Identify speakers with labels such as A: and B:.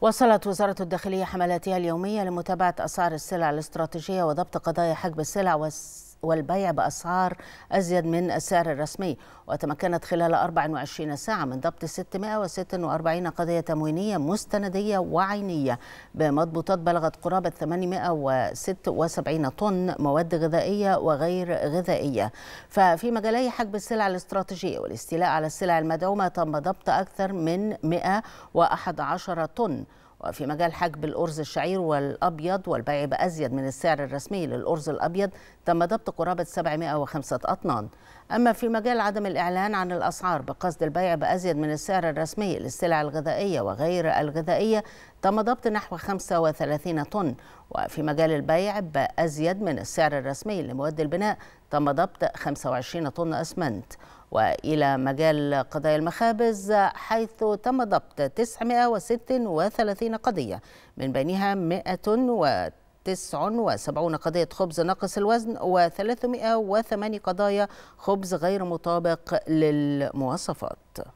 A: وصلت وزارة الداخلية حملاتها اليومية لمتابعة أسعار السلع الاستراتيجية وضبط قضايا حجب السلع والبيع بأسعار أزيد من السعر الرسمي وتمكنت خلال 24 ساعة من ضبط 646 قضية تموينية مستندية وعينية بمضبوطات بلغت قرابة 876 طن مواد غذائية وغير غذائية ففي مجالي حجب السلع الاستراتيجية والاستيلاء على السلع المدعومة تم ضبط أكثر من 111 طن وفي مجال حجب الأرز الشعير والأبيض والبيع بأزيد من السعر الرسمي للأرز الأبيض تم ضبط قرابة 705 أطنان أما في مجال عدم الإعلان عن الأسعار بقصد البيع بأزيد من السعر الرسمي للسلع الغذائية وغير الغذائية تم ضبط نحو 35 طن وفي مجال البيع بأزيد من السعر الرسمي لمواد البناء تم ضبط 25 طن أسمنت وإلى مجال قضايا المخابز حيث تم ضبط 936 قضية من بينها 179 قضية خبز ناقص الوزن و308 قضايا خبز غير مطابق للمواصفات